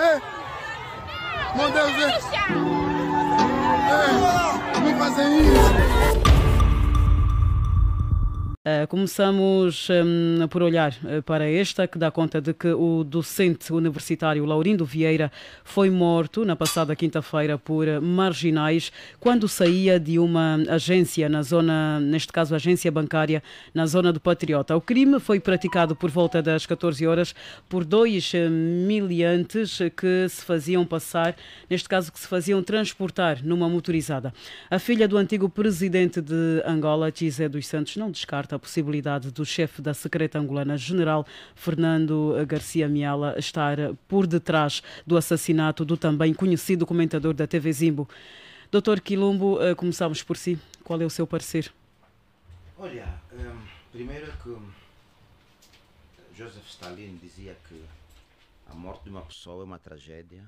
Ei! Meu Deus! Ei! Ei! Não fazem isso! Eh, começamos hum, por olhar eh, para esta, que dá conta de que o docente universitário Laurindo Vieira foi morto na passada quinta-feira por eh, marginais quando saía de uma agência na zona, neste caso, agência bancária, na zona do Patriota. O crime foi praticado por volta das 14 horas por dois miliantes que se faziam passar, neste caso, que se faziam transportar numa motorizada. A filha do antigo presidente de Angola, Tizé dos Santos, não descarta a possibilidade do chefe da secreta angolana general, Fernando Garcia Miala, estar por detrás do assassinato do também conhecido comentador da TV Zimbo. Doutor Quilombo, eh, começamos por si. Qual é o seu parecer? Olha, eh, primeiro que Joseph Stalin dizia que a morte de uma pessoa é uma tragédia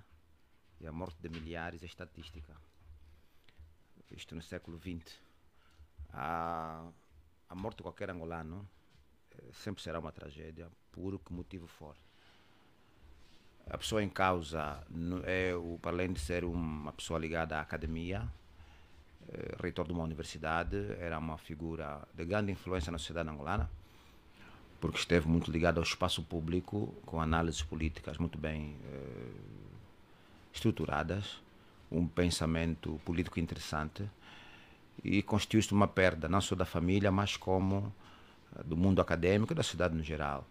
e a morte de milhares é estatística. Isto no século XX. Há a morte de qualquer angolano eh, sempre será uma tragédia, por que motivo for. A pessoa em causa, é, o, para além de ser uma pessoa ligada à academia, é, reitor de uma universidade, era uma figura de grande influência na sociedade angolana, porque esteve muito ligado ao espaço público, com análises políticas muito bem é, estruturadas, um pensamento político interessante e constitui-se uma perda, não só da família, mas como eh, do mundo acadêmico e da cidade no geral.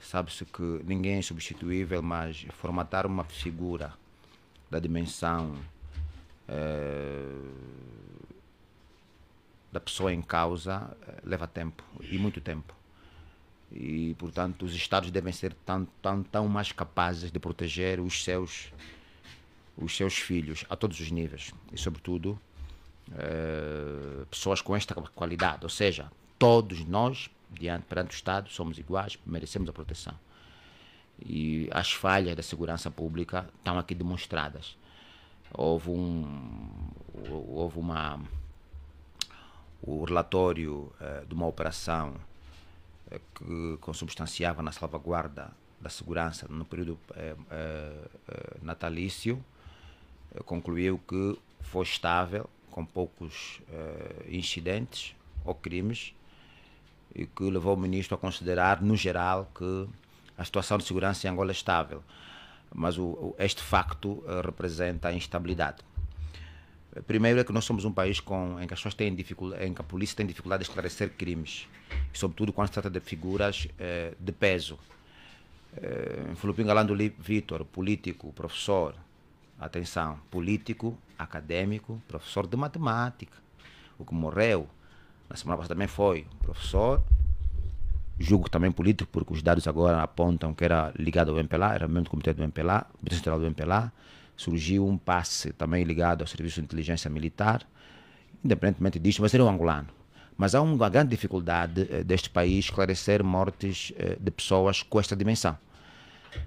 Sabe-se que ninguém é substituível, mas formatar uma figura da dimensão eh, da pessoa em causa eh, leva tempo, e muito tempo. E, portanto, os Estados devem ser tão, tão, tão mais capazes de proteger os seus, os seus filhos a todos os níveis, e, sobretudo, eh, pessoas com esta qualidade. Ou seja, todos nós, diante, perante o Estado, somos iguais, merecemos a proteção. E as falhas da segurança pública estão aqui demonstradas. Houve, um, houve uma. O relatório uh, de uma operação uh, que consubstanciava na salvaguarda da segurança no período natalício concluiu que foi estável com poucos uh, incidentes ou crimes, e que levou o ministro a considerar, no geral, que a situação de segurança em Angola é estável. Mas o, o, este facto uh, representa a instabilidade. Primeiro é que nós somos um país com, em que as têm dificuldade, em que a polícia tem dificuldade de esclarecer crimes, sobretudo quando se trata de figuras uh, de peso. Uh, Filipinho Galando Vitor, político, professor, atenção, político, acadêmico, professor de matemática. O que morreu na semana passada também foi professor, julgo também político, porque os dados agora apontam que era ligado ao MPLA, era membro do comitê do MPLA, comitê central do MPLA. Surgiu um passe também ligado ao serviço de inteligência militar, independentemente disto, mas era um angolano. Mas há uma grande dificuldade eh, deste país esclarecer mortes eh, de pessoas com esta dimensão,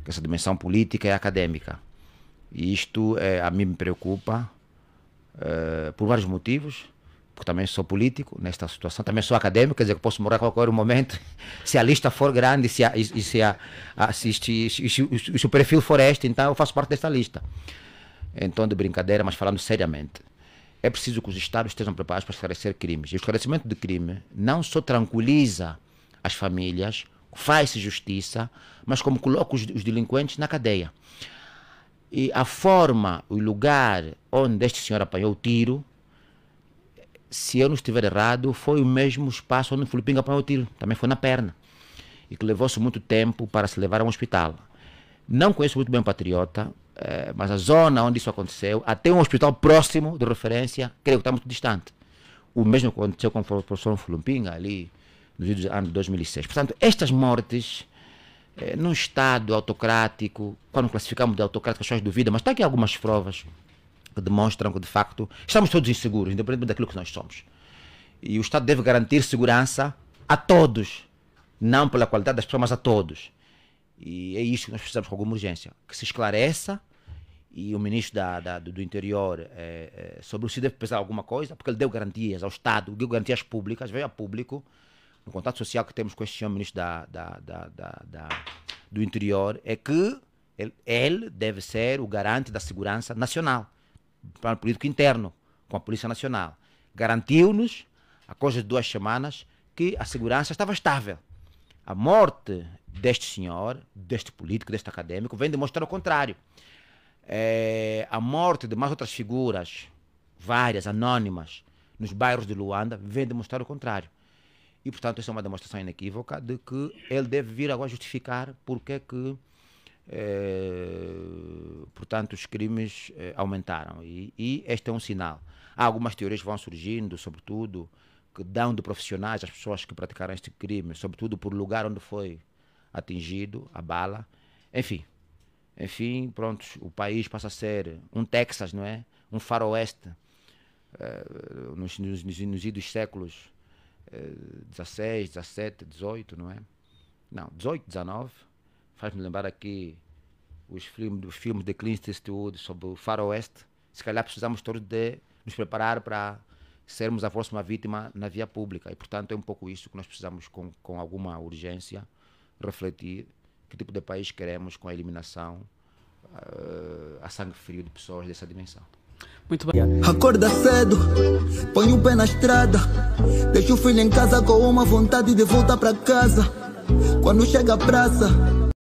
com essa dimensão política e acadêmica. E isto é, a mim me preocupa é, por vários motivos, porque também sou político nesta situação, também sou acadêmico, quer dizer que posso morar a qualquer momento, se a lista for grande se a, e, e se, a, a, se, se, se, se o perfil for este, então eu faço parte desta lista. Então, de brincadeira, mas falando seriamente é preciso que os Estados estejam preparados para esclarecer crimes. E o esclarecimento de crime não só tranquiliza as famílias, faz-se justiça, mas como coloca os, os, delinquentes na cadeia. E a forma, o lugar onde este senhor apanhou o tiro, se eu não estiver errado, foi o mesmo espaço onde o Filipinho apanhou o tiro, também foi na perna. E que levou-se muito tempo para se levar a um hospital. Não conheço muito bem o Patriota, eh, mas a zona onde isso aconteceu, até um hospital próximo de referência, creio que está muito distante. O mesmo aconteceu com o professor Fulumpinga, ali nos anos 2006. Portanto, estas mortes é, num Estado autocrático, quando classificamos de autocrático, as pessoas duvidam, mas está aqui algumas provas que demonstram que, de facto, estamos todos inseguros, independente daquilo que nós somos. E o Estado deve garantir segurança a todos, não pela qualidade das pessoas, mas a todos. E é isso que nós precisamos com alguma urgência, que se esclareça e o ministro da, da, do, Interior é, é, sobre o se deve pesar alguma coisa, porque ele deu garantias ao Estado, deu garantias públicas, veio a público, no contato social que temos com este senhor ministro da, da, da, do interior, é que ele, ele, deve ser o garante da segurança nacional, para o político interno, com a Polícia Nacional. Garantiu-nos, há coisa de duas semanas, que a segurança estava estável. A morte deste senhor, deste político, deste acadêmico, vem demonstrar o contrário. É, a morte de mais outras figuras, várias, anônimas, nos bairros de Luanda, vem demonstrar o contrário. E, portanto, esta é uma demonstração inequívoca de que ele deve vir agora justificar porque é que, eh, portanto, os crimes eh, aumentaram. E, e, este é um sinal. Há algumas teorias que vão surgindo, sobretudo, que dão de profissionais às pessoas que praticaram este crime, sobretudo por lugar onde foi atingido a bala. Enfim, enfim, pronto, o país passa a ser um Texas, não é? Um faroeste nos, eh, nos, nos, nos idos séculos 16, 17, 18, não é? Não, 18, 19. Faz-me lembrar aqui os filmes, os filmes de Clint Eastwood sobre o faroeste. Se calhar precisamos todos de nos preparar para sermos a próxima vítima na via pública. E, portanto, é um pouco isso que nós precisamos, com, com alguma urgência, refletir que tipo de país queremos com a eliminação uh, a sangue frio de pessoas dessa dimensão. Muito bem. Acorda cedo, põe o pé na estrada. Deixa o filho em casa com uma vontade de voltar pra casa. Quando chega a praça.